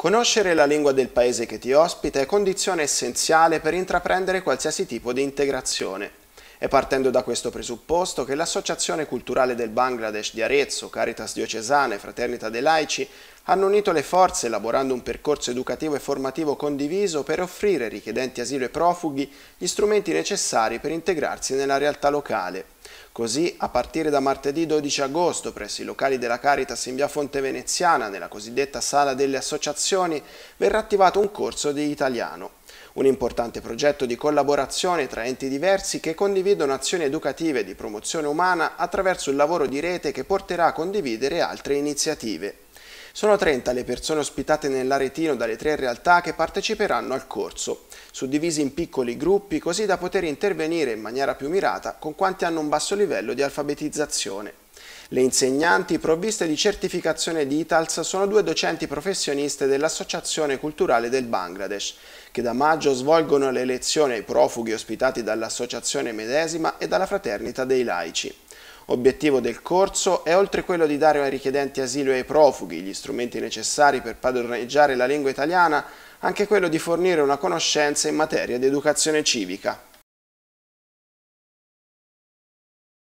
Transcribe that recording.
Conoscere la lingua del paese che ti ospita è condizione essenziale per intraprendere qualsiasi tipo di integrazione. È partendo da questo presupposto che l'Associazione Culturale del Bangladesh di Arezzo, Caritas Diocesana e Fraternita dei Laici hanno unito le forze elaborando un percorso educativo e formativo condiviso per offrire ai richiedenti asilo e profughi gli strumenti necessari per integrarsi nella realtà locale. Così, a partire da martedì 12 agosto, presso i locali della Caritas in via Fonte Veneziana, nella cosiddetta Sala delle Associazioni, verrà attivato un corso di italiano. Un importante progetto di collaborazione tra enti diversi che condividono azioni educative di promozione umana attraverso il lavoro di rete che porterà a condividere altre iniziative. Sono 30 le persone ospitate nell'Aretino dalle tre realtà che parteciperanno al corso, suddivisi in piccoli gruppi così da poter intervenire in maniera più mirata con quanti hanno un basso livello di alfabetizzazione. Le insegnanti, provviste di certificazione di ITALS, sono due docenti professioniste dell'Associazione Culturale del Bangladesh, che da maggio svolgono le lezioni ai profughi ospitati dall'Associazione medesima e dalla Fraternita dei Laici. Obiettivo del corso è oltre quello di dare ai richiedenti asilo e ai profughi gli strumenti necessari per padroneggiare la lingua italiana, anche quello di fornire una conoscenza in materia di educazione civica.